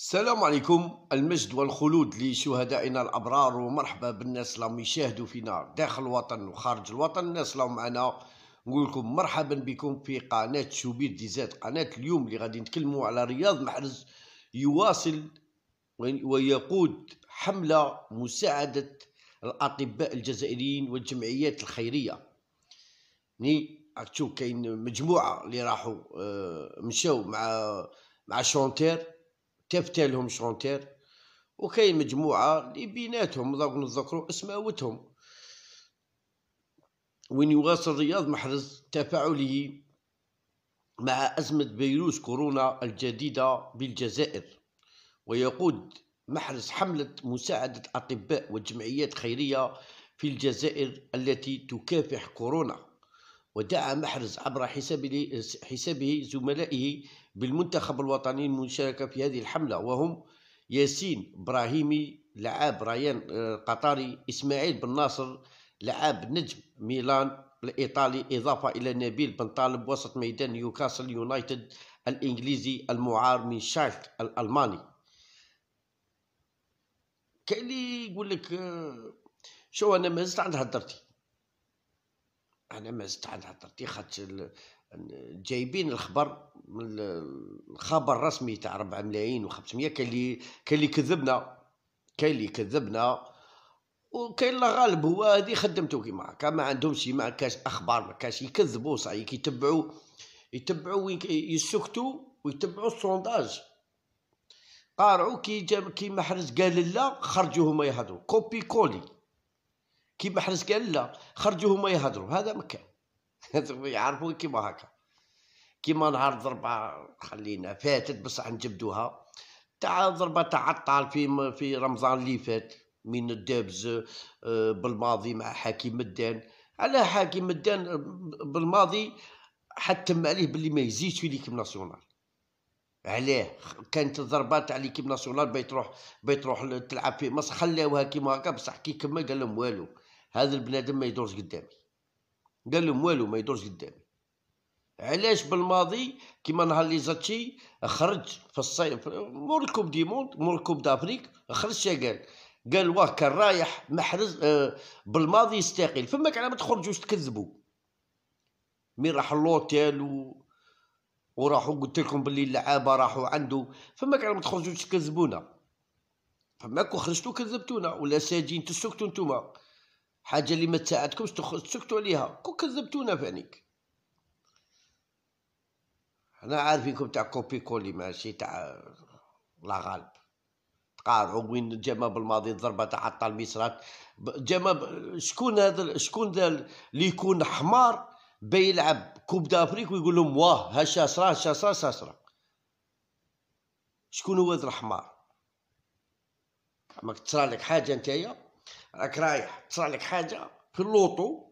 السلام عليكم المجد والخلود لشهدائنا الابرار ومرحبا بالناس اللي يشاهدوا فينا داخل الوطن وخارج الوطن الناس اللي معنا نقول لكم مرحبا بكم في قناه شوبير ديزات قناه اليوم اللي غادي نتكلموا على رياض محرز يواصل ويقود حمله مساعده الاطباء الجزائريين والجمعيات الخيريه ني تشوف كاين مجموعه اللي راحوا آه، مشاو مع مع شونتير تفتالهم شونتير وكاين مجموعه اللي بيناتهم ضرب نذكروا اسماوتهم وين يواصل رياض محرز تفاعله مع أزمة فيروس كورونا الجديدة بالجزائر ويقود محرز حملة مساعدة أطباء وجمعيات خيرية في الجزائر التي تكافح كورونا ودعا محرز عبر حسابه, حسابه زملائه بالمنتخب الوطني المشاركة في هذه الحملة وهم ياسين إبراهيمي لعاب ريان آه، قطري إسماعيل بن ناصر لعاب نجم ميلان الإيطالي إضافة إلى نبيل بن طالب وسط ميدان نيوكاسل يونايتد الإنجليزي المعار من شالك الألماني كاين اللي يقول لك آه، شو انا ما زلت عند هدرتي انا ما زلت عند هدرتي خاطر يعني جايبين الخبر الخبر الرسمي تاع 4 ملايين و500 كان اللي كان اللي كذبنا كان اللي كذبنا وكاين الله غالب هو هذه خدمته كيما هكا ما عندهمش ما كاش اخبار ما كاش يكذبوا يتبعو يتبعوا يتبعوا يسكتوا ويتبعوا السونداج قارعوا كي جا كي محرز قال لا خرجوا هما يهضروا كوبي كولي كي محرز قال لا خرجوا هما يهضروا هذا مكان يعرفون كيما هكا كيما نهار ضربة خلينا فاتت بصح نجبدوها تاع ضربة عطال في في رمضان اللي فات من الدابز آه، بالماضي مع حكيم الدان على حكيم الدان آه، بالماضي حتم عليه باللي ما يزيدش في ليكيب ناسيونال علاه كانت الضربه تاع ليكيب ناسيونال بيتروح بيتروح تلعب في مصر خلاوها كيما هكا بصح كي كمل قال لهم والو هذا البنادم ما يدورش قدامي قال لهم والو ما يدورش قدامي علاش بالماضي كيما نهار لي زاتشي خرج في الصيف مور الكوب دي موند مور الكوب دافريك خرج شقال قال واه كان رايح محرز آه بالماضي يستقيل فماك على ما تخرجوش تكذبوا مين راح لوتيل و... وراحوا قلت لكم باللي اللعابه راحوا عنده فماك على ما تخرجوش تكذبونا فماك خرجتو كذبتونا ولا ساجين تسكتو نتوما حاجه اللي ما تساعدكمش تسكتوا عليها كون كذبتونا فانيك حنا عارفينكم تاع كوبي كولي ماشي تاع لا غالب تقارعوا وين جمع بالماضي الضربه تاع حتى المصرات جمع ب... شكون هذا شكون ذا اللي يكون حمار بيلعب كوب دافريك ويقول لهم واه ها شاسرا شاسرا شاسرا شكون هو ذا الحمار ما تصرالك حاجه نتايا راك رايح تصرى لك حاجه في اللوطو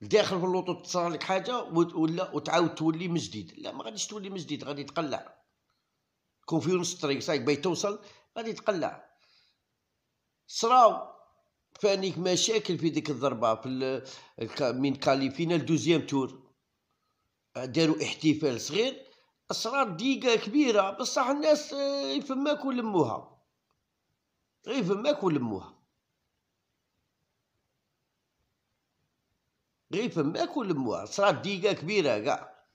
داخل في اللوطو تصرى لك حاجه ولا وتعاود تولي من جديد لا ما غاديش تولي من جديد غادي تقلع كون في نص الطريق صايك باغي توصل غادي تقلع صراو فانيك مشاكل في ديك الضربه في من كاليفينا لدوزيام تور داروا احتفال صغير اسرار ديقة كبيره بصح الناس آه، يفماك ولموها غير فماك ولموها غير فماك ولموها صرات ديقة كبيرة كاع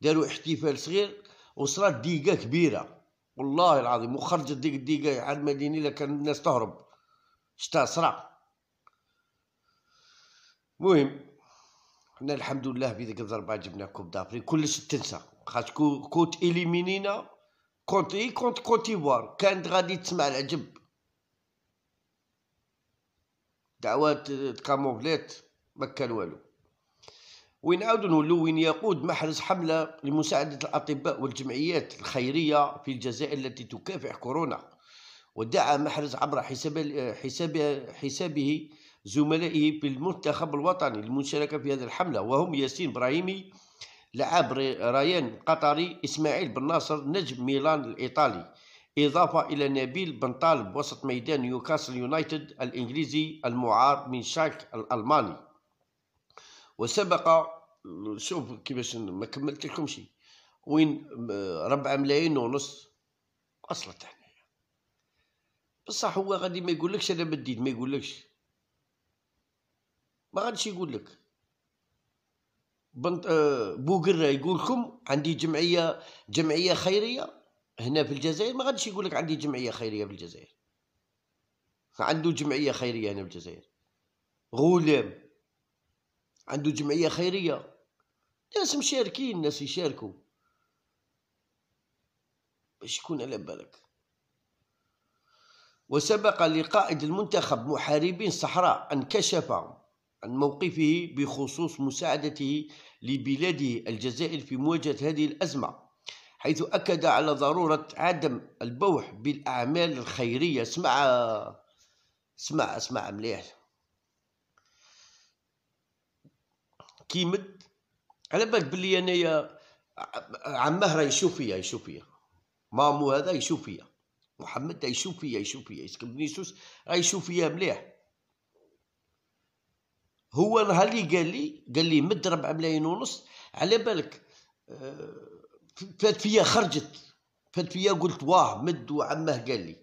داروا احتفال صغير وصرات ديقة كبيرة والله العظيم وخرجت ديك الديقة عاد المدينة الا كان الناس تهرب شتا صرا مهم حنا الحمد لله بذيك الضربة جبنا كوب دافري كلش تنسى خاطر كوت إليمينينا كونت اي كونت كوتيفوار كانت غادي تسمع العجب دعوات كاموفليت ما كان والو وين عاودوا نولوا وين يقود محرز حمله لمساعده الاطباء والجمعيات الخيريه في الجزائر التي تكافح كورونا ودعا محرز عبر حساب حساب حسابه زملائه بالمنتخب الوطني للمشاركه في هذه الحمله وهم ياسين ابراهيمي لعاب ريان قطري اسماعيل بن ناصر نجم ميلان الايطالي إضافة إلى نبيل بن طالب وسط ميدان نيوكاسل يونايتد الإنجليزي المعار من شاك الألماني وسبق شوف كيفاش ما كملت شيء وين ربعة ملايين ونص أصلا هنايا بصح هو غادي ما يقولكش انا بديت ما يقولكش ما غاديش يقول لك بنت بوقره يقولكم عندي جمعيه جمعيه خيريه هنا في الجزائر ما غاديش يقول لك عندي جمعيه خيريه في الجزائر عنده جمعيه خيريه هنا في الجزائر غلام عنده جمعيه خيريه ناس مشاركين ناس يشاركوا باش يكون على بالك وسبق لقائد المنتخب محاربين الصحراء أن كشف عن موقفه بخصوص مساعدته لبلاده الجزائر في مواجهة هذه الأزمة حيث أكد على ضرورة عدم البوح بالأعمال الخيرية اسمع اسمع اسمع مليح كيمد على بالك بلي انايا عمه راه يشوف فيا يشوف فيا مامو هذا يشوف فيا محمد يشوف فيا يشوف فيا يسكن بنيسوس راه يشوف فيا مليح هو نهار اللي قال لي قال لي مد ربع ملايين ونص على بالك آه، فات فيا خرجت فات فيا قلت واه مد وعمه قال لي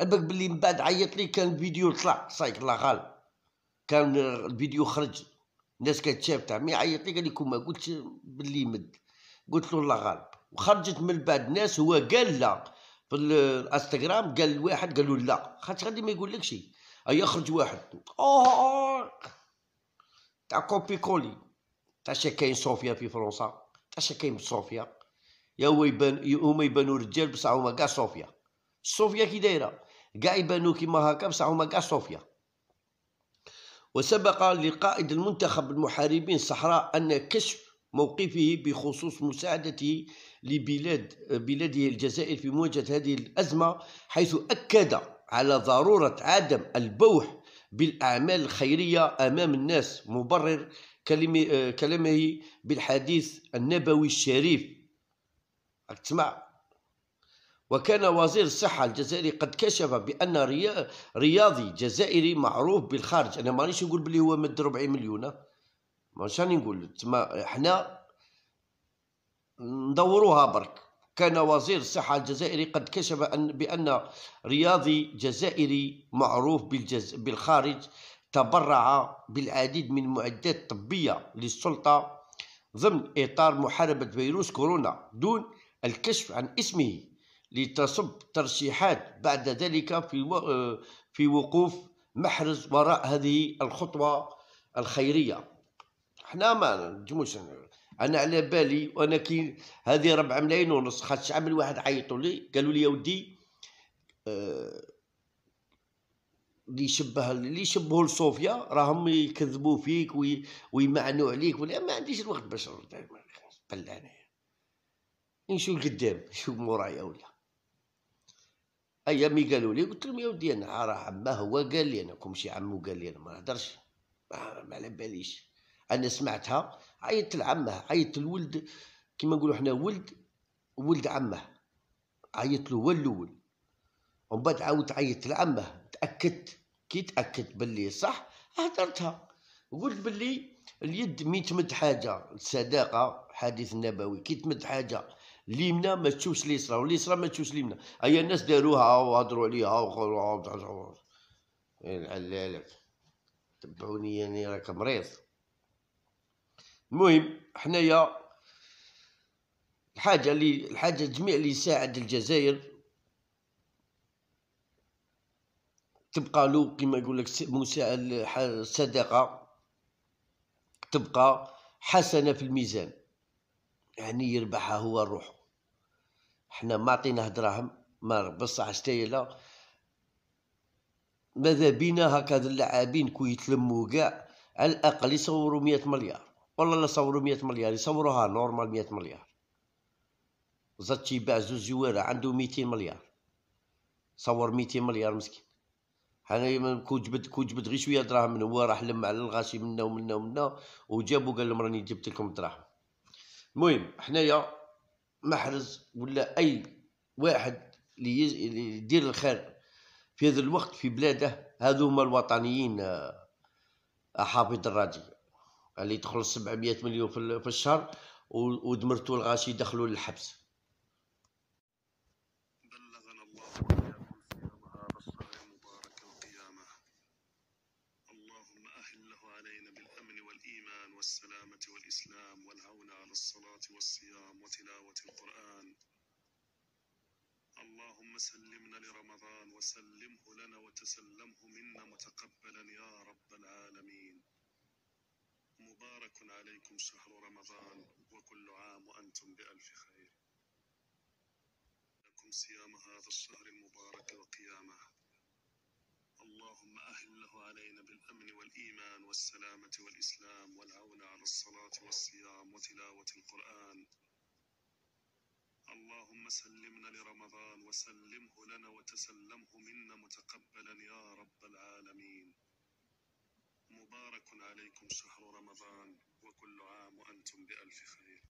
على بالك بلي من بعد عيط لي كان فيديو طلع صايك الله غالب كان الفيديو خرج الناس كتشاف تاع مي يعيط لي قال لكم ما قلتش باللي مد قلت له الله غالب وخرجت من بعد الناس هو قال لا في الانستغرام قال لواحد قال له لا خاطر غادي ما يقول لك شيء يخرج واحد اوه تاع كوبي كولي تاع كاين صوفيا في فرنسا تاع كاين صوفيا يا هو يبان هما يبانو رجال بصح هما كاع صوفيا صوفيا كي دايره كاع يبانو كيما هكا بصح هما كاع صوفيا وسبق لقائد المنتخب المحاربين الصحراء أن كشف موقفه بخصوص مساعدته لبلاد بلاده الجزائر في مواجهة هذه الأزمة حيث أكد على ضرورة عدم البوح بالأعمال الخيرية أمام الناس مبرر كلمه آه، بالحديث النبوي الشريف تسمع وكان وزير الصحة الجزائري قد كشف بأن رياضي جزائري معروف بالخارج أنا مانيش نقول بلي هو مد 40 مليون مانيش نقول تما حنا ندوروها برك كان وزير الصحة الجزائري قد كشف أن بأن رياضي جزائري معروف بالجز... بالخارج تبرع بالعديد من المعدات الطبية للسلطة ضمن إطار محاربة فيروس كورونا دون الكشف عن اسمه لتصب ترشيحات بعد ذلك في آه، في وقوف محرز وراء هذه الخطوه الخيريه حنا ما نجموش انا على بالي وانا كي هذه ربعة ملايين ونص خاطش عمل واحد عيطوا لي قالوا لي يا ودي آه، اللي يشبه اللي يشبهوا لصوفيا راهم يكذبوا فيك وي... ويمعنوا عليك ولا ما عنديش الوقت باش نرد بالله انا نشوف قدام نشوف مورايا ولا ايا مي قالوا لي قلت لهم يا ودي انا راه ما هو قال لي انا شي عمو قال لي انا ما نهضرش ما على باليش انا سمعتها عيطت لعمه عيطت الولد كما نقولوا حنا ولد ولد عمه عيطت له هو الاول ومن بعد عاودت عيطت لعمه تاكدت كي تاكدت باللي صح هدرتها قلت باللي اليد مي تمد حاجه الصداقه حديث النبوي كي تمد حاجه اليمنى ما تشوفش اليسرى واليسرى ما تشوفش اليمنى هيا الناس داروها وهضروا عليها وقالوا إيه، العلالك تبعوني يعني راك مريض المهم حنايا الحاجه اللي الحاجه جميع اللي يساعد الجزائر تبقى له كما يقول لك الصدقه تبقى حسنه في الميزان يعني يربحها هو روحه حنا ما عطيناه دراهم ما حتى عشتايله ماذا بينا هاد اللاعبين كو يتلموا كاع على الاقل يصوروا 100 مليار والله لا صوروا 100 مليار يصوروها نورمال 100 مليار زاد تيباع زوج جوار عنده ميتين مليار صور ميتين مليار مسكين انا كو جبد كو جبد غير شويه دراهم من هو راح لم على الغاشي منا ومنا ومنا وجابو قال لهم راني جبت لكم دراهم المهم حنايا محرز ولا اي واحد اللي يدير الخير في هذا الوقت في بلاده هذو هما الوطنيين آه، آه، حافظ الراجي اللي يدخل 700 مليون في الشهر ودمرتو الغاشي دخلوا للحبس اللهم سلمنا لرمضان وسلمه لنا وتسلمه منا متقبلا يا رب العالمين مبارك عليكم شهر رمضان وكل عام وأنتم بألف خير لكم صيام هذا الشهر المبارك وقيامه اللهم أهله علينا بالأمن والإيمان والسلامة والإسلام والعون على الصلاة والصيام وتلاوة القرآن اللهم سلمنا لرمضان وسلمه لنا وتسلمه منا متقبلا يا رب العالمين مبارك عليكم شهر رمضان وكل عام وأنتم بألف خير